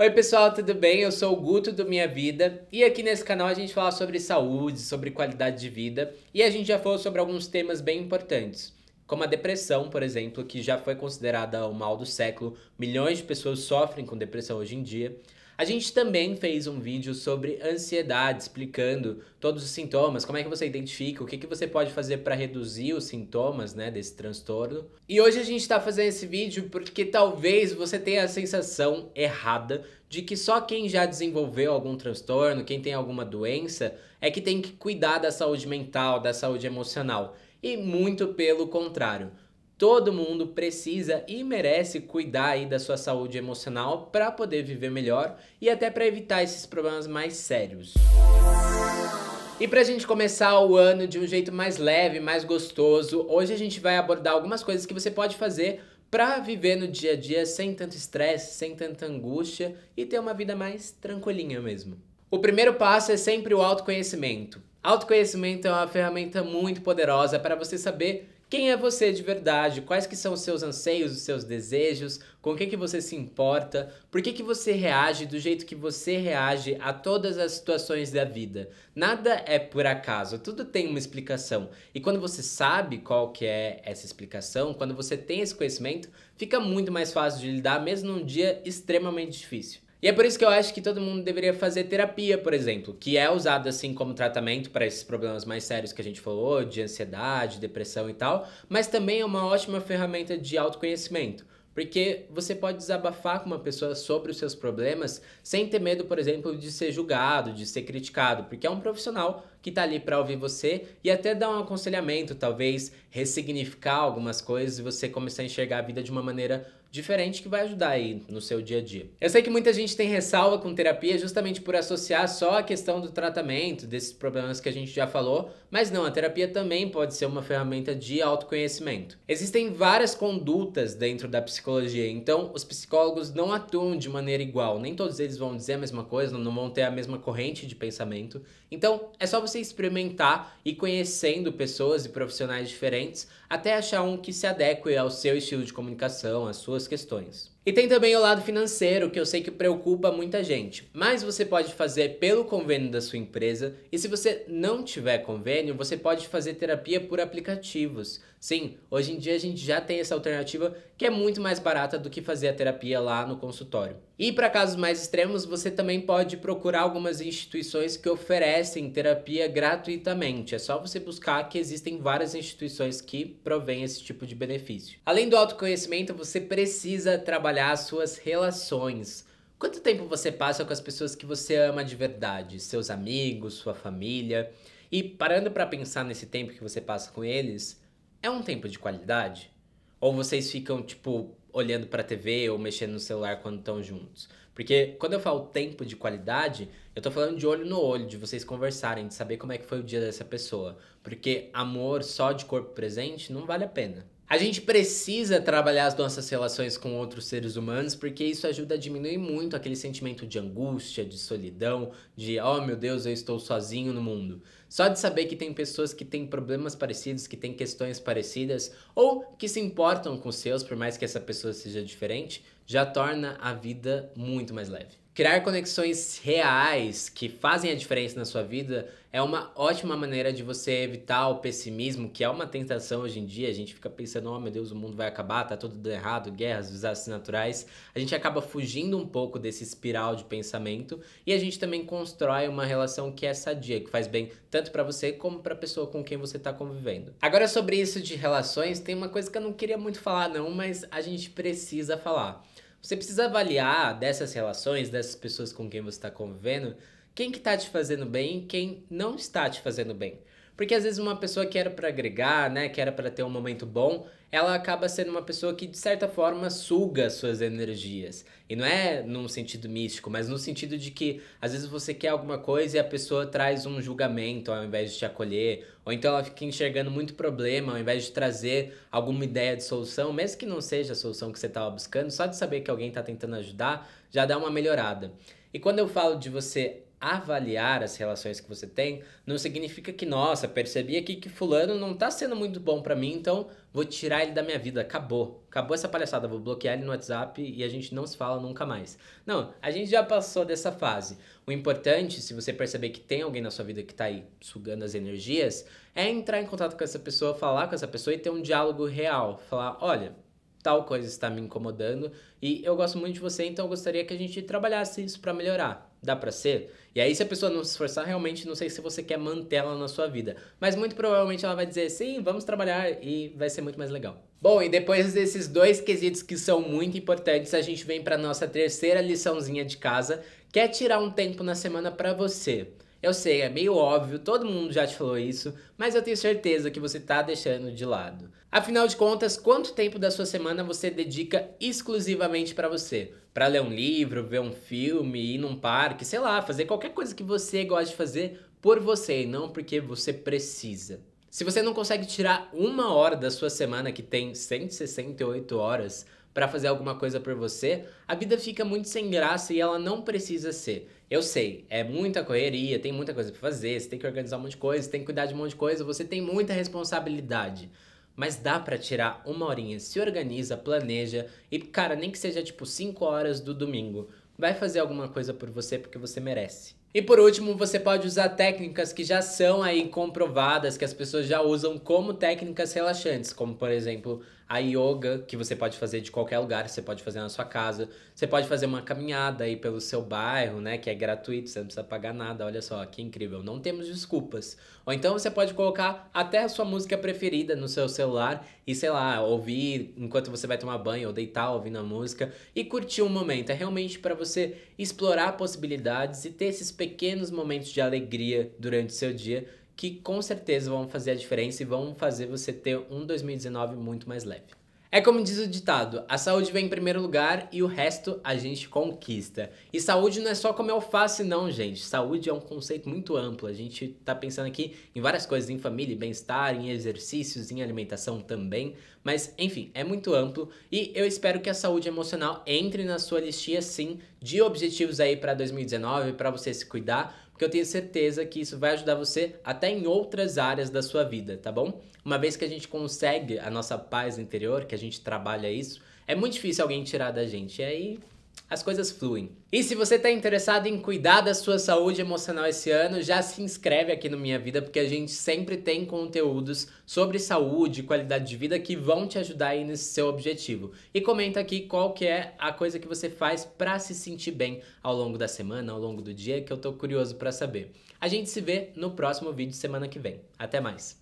Oi pessoal, tudo bem? Eu sou o Guto do Minha Vida e aqui nesse canal a gente fala sobre saúde, sobre qualidade de vida e a gente já falou sobre alguns temas bem importantes como a depressão, por exemplo, que já foi considerada o mal do século, milhões de pessoas sofrem com depressão hoje em dia. A gente também fez um vídeo sobre ansiedade, explicando todos os sintomas, como é que você identifica, o que, que você pode fazer para reduzir os sintomas né, desse transtorno. E hoje a gente está fazendo esse vídeo porque talvez você tenha a sensação errada de que só quem já desenvolveu algum transtorno, quem tem alguma doença, é que tem que cuidar da saúde mental, da saúde emocional. E muito pelo contrário. Todo mundo precisa e merece cuidar aí da sua saúde emocional para poder viver melhor e até para evitar esses problemas mais sérios. E para a gente começar o ano de um jeito mais leve, mais gostoso, hoje a gente vai abordar algumas coisas que você pode fazer para viver no dia a dia sem tanto estresse, sem tanta angústia e ter uma vida mais tranquilinha mesmo. O primeiro passo é sempre o autoconhecimento. Autoconhecimento é uma ferramenta muito poderosa para você saber quem é você de verdade, quais que são os seus anseios, os seus desejos, com o que, que você se importa, por que, que você reage do jeito que você reage a todas as situações da vida. Nada é por acaso, tudo tem uma explicação. E quando você sabe qual que é essa explicação, quando você tem esse conhecimento, fica muito mais fácil de lidar mesmo num dia extremamente difícil. E é por isso que eu acho que todo mundo deveria fazer terapia, por exemplo, que é usada assim como tratamento para esses problemas mais sérios que a gente falou, de ansiedade, depressão e tal, mas também é uma ótima ferramenta de autoconhecimento. Porque você pode desabafar com uma pessoa sobre os seus problemas sem ter medo, por exemplo, de ser julgado, de ser criticado, porque é um profissional que está ali para ouvir você e até dar um aconselhamento, talvez ressignificar algumas coisas e você começar a enxergar a vida de uma maneira diferente que vai ajudar aí no seu dia a dia. Eu sei que muita gente tem ressalva com terapia justamente por associar só a questão do tratamento, desses problemas que a gente já falou, mas não, a terapia também pode ser uma ferramenta de autoconhecimento. Existem várias condutas dentro da psicologia, então os psicólogos não atuam de maneira igual, nem todos eles vão dizer a mesma coisa, não vão ter a mesma corrente de pensamento. Então é só você experimentar e conhecendo pessoas e profissionais diferentes até achar um que se adeque ao seu estilo de comunicação, às suas duas questões. E tem também o lado financeiro, que eu sei que preocupa muita gente, mas você pode fazer pelo convênio da sua empresa, e se você não tiver convênio, você pode fazer terapia por aplicativos. Sim, hoje em dia a gente já tem essa alternativa que é muito mais barata do que fazer a terapia lá no consultório. E para casos mais extremos, você também pode procurar algumas instituições que oferecem terapia gratuitamente. É só você buscar que existem várias instituições que provêm esse tipo de benefício. Além do autoconhecimento, você precisa trabalhar trabalhar as suas relações. Quanto tempo você passa com as pessoas que você ama de verdade? Seus amigos, sua família? E parando para pensar nesse tempo que você passa com eles, é um tempo de qualidade? Ou vocês ficam, tipo, olhando pra TV ou mexendo no celular quando estão juntos? Porque quando eu falo tempo de qualidade, eu tô falando de olho no olho, de vocês conversarem, de saber como é que foi o dia dessa pessoa. Porque amor só de corpo presente não vale a pena. A gente precisa trabalhar as nossas relações com outros seres humanos porque isso ajuda a diminuir muito aquele sentimento de angústia, de solidão, de oh meu Deus, eu estou sozinho no mundo. Só de saber que tem pessoas que têm problemas parecidos, que têm questões parecidas ou que se importam com seus, por mais que essa pessoa seja diferente, já torna a vida muito mais leve. Criar conexões reais que fazem a diferença na sua vida é uma ótima maneira de você evitar o pessimismo, que é uma tentação hoje em dia. A gente fica pensando, oh meu Deus, o mundo vai acabar, tá tudo errado, guerras, desastres naturais. A gente acaba fugindo um pouco desse espiral de pensamento e a gente também constrói uma relação que é sadia, que faz bem tanto para você como para a pessoa com quem você tá convivendo. Agora sobre isso de relações, tem uma coisa que eu não queria muito falar não, mas a gente precisa falar. Você precisa avaliar dessas relações, dessas pessoas com quem você está convivendo, quem que está te fazendo bem e quem não está te fazendo bem. Porque às vezes uma pessoa que era para agregar, né, que era para ter um momento bom, ela acaba sendo uma pessoa que de certa forma suga suas energias. E não é num sentido místico, mas no sentido de que às vezes você quer alguma coisa e a pessoa traz um julgamento ao invés de te acolher, ou então ela fica enxergando muito problema ao invés de trazer alguma ideia de solução, mesmo que não seja a solução que você estava tá buscando, só de saber que alguém está tentando ajudar já dá uma melhorada. E quando eu falo de você avaliar as relações que você tem não significa que, nossa, percebi aqui que fulano não tá sendo muito bom para mim, então vou tirar ele da minha vida. Acabou. Acabou essa palhaçada, vou bloquear ele no WhatsApp e a gente não se fala nunca mais. Não, a gente já passou dessa fase. O importante, se você perceber que tem alguém na sua vida que tá aí sugando as energias, é entrar em contato com essa pessoa, falar com essa pessoa e ter um diálogo real. Falar, olha, tal coisa está me incomodando e eu gosto muito de você, então eu gostaria que a gente trabalhasse isso para melhorar. Dá para ser? E aí, se a pessoa não se esforçar, realmente não sei se você quer mantê-la na sua vida. Mas muito provavelmente ela vai dizer sim, vamos trabalhar e vai ser muito mais legal. Bom, e depois desses dois quesitos que são muito importantes, a gente vem para nossa terceira liçãozinha de casa, que é tirar um tempo na semana para você. Eu sei, é meio óbvio, todo mundo já te falou isso, mas eu tenho certeza que você está deixando de lado. Afinal de contas, quanto tempo da sua semana você dedica exclusivamente para você? Para ler um livro, ver um filme, ir num parque, sei lá, fazer qualquer coisa que você gosta de fazer por você e não porque você precisa. Se você não consegue tirar uma hora da sua semana, que tem 168 horas, para fazer alguma coisa por você, a vida fica muito sem graça e ela não precisa ser. Eu sei, é muita correria, tem muita coisa para fazer, você tem que organizar um monte de coisa, você tem que cuidar de um monte de coisa, você tem muita responsabilidade. Mas dá para tirar uma horinha, se organiza, planeja e, cara, nem que seja tipo 5 horas do domingo, vai fazer alguma coisa por você porque você merece. E por último, você pode usar técnicas que já são aí comprovadas, que as pessoas já usam como técnicas relaxantes, como por exemplo a yoga que você pode fazer de qualquer lugar, você pode fazer na sua casa, você pode fazer uma caminhada aí pelo seu bairro, né, que é gratuito, você não precisa pagar nada, olha só, que incrível, não temos desculpas. Ou então você pode colocar até a sua música preferida no seu celular e, sei lá, ouvir enquanto você vai tomar banho ou deitar ouvindo a música e curtir um momento. É realmente para você explorar possibilidades e ter esses pequenos momentos de alegria durante o seu dia que com certeza vão fazer a diferença e vão fazer você ter um 2019 muito mais leve. É como diz o ditado: a saúde vem em primeiro lugar e o resto a gente conquista. E saúde não é só comer alface, não, gente. Saúde é um conceito muito amplo. A gente tá pensando aqui em várias coisas, em família, bem-estar, em exercícios, em alimentação também. Mas, enfim, é muito amplo e eu espero que a saúde emocional entre na sua listinha, sim, de objetivos aí para 2019, para você se cuidar, porque eu tenho certeza que isso vai ajudar você até em outras áreas da sua vida, tá bom? uma vez que a gente consegue a nossa paz interior, que a gente trabalha isso, é muito difícil alguém tirar da gente. E aí as coisas fluem. E se você está interessado em cuidar da sua saúde emocional esse ano, já se inscreve aqui no Minha Vida, porque a gente sempre tem conteúdos sobre saúde, qualidade de vida que vão te ajudar aí nesse seu objetivo. E comenta aqui qual que é a coisa que você faz para se sentir bem ao longo da semana, ao longo do dia, que eu estou curioso para saber. A gente se vê no próximo vídeo semana que vem. Até mais.